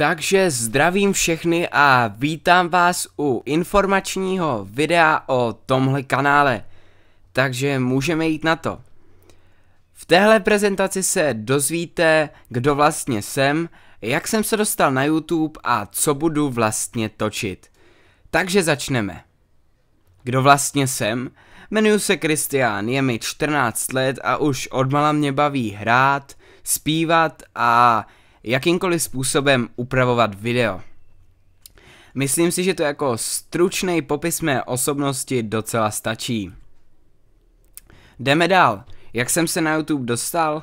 Takže zdravím všechny a vítám vás u informačního videa o tomhle kanále. Takže můžeme jít na to. V téhle prezentaci se dozvíte, kdo vlastně jsem, jak jsem se dostal na YouTube a co budu vlastně točit. Takže začneme. Kdo vlastně jsem? Jmenuji se Kristián, je mi 14 let a už odmala mě baví hrát, zpívat a jakýmkoliv způsobem upravovat video. Myslím si, že to jako stručný popis mé osobnosti docela stačí. Jdeme dál. Jak jsem se na YouTube dostal?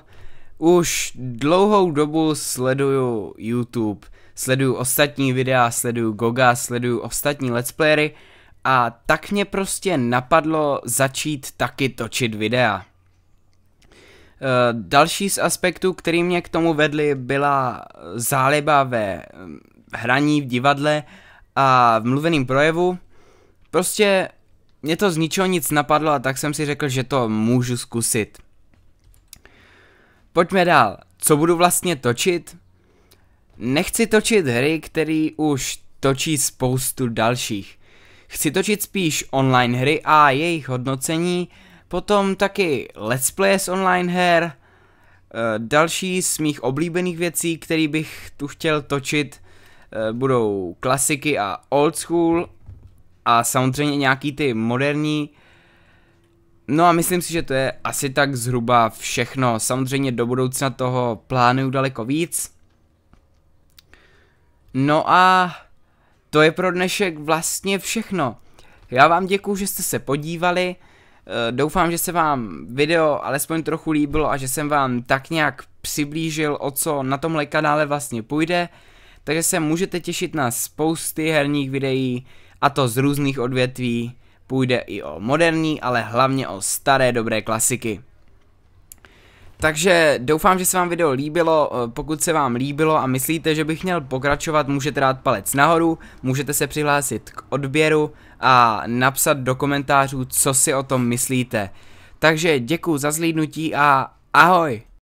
Už dlouhou dobu sleduju YouTube, sleduju ostatní videa, sleduju Goga, sleduju ostatní let's playery a tak mě prostě napadlo začít taky točit videa. Eh, další z aspektů, který mě k tomu vedli, byla záliba ve mm, hraní v divadle a v mluveném projevu. Prostě mě to z ničeho nic napadlo a tak jsem si řekl, že to můžu zkusit. Pojďme dál. Co budu vlastně točit? Nechci točit hry, které už točí spoustu dalších. Chci točit spíš online hry a jejich hodnocení, Potom taky let's play z online her. Eh, další z mých oblíbených věcí, které bych tu chtěl točit, eh, budou klasiky a old school a samozřejmě nějaký ty moderní. No a myslím si, že to je asi tak zhruba všechno. Samozřejmě do budoucna toho plánuju daleko víc. No a to je pro dnešek vlastně všechno. Já vám děkuju, že jste se podívali. Eh, doufám, že se vám video alespoň trochu líbilo a že jsem vám tak nějak přiblížil, o co na tomhle kanále vlastně půjde. Takže se můžete těšit na spousty herních videí a to z různých odvětví. Půjde i o moderní, ale hlavně o staré dobré klasiky. Takže doufám, že se vám video líbilo, eh, pokud se vám líbilo a myslíte, že bych měl pokračovat, můžete dát palec nahoru, můžete se přihlásit k odběru a napsat do komentářů, co si o tom myslíte. Takže děkuji za zlídnutí a ahoj!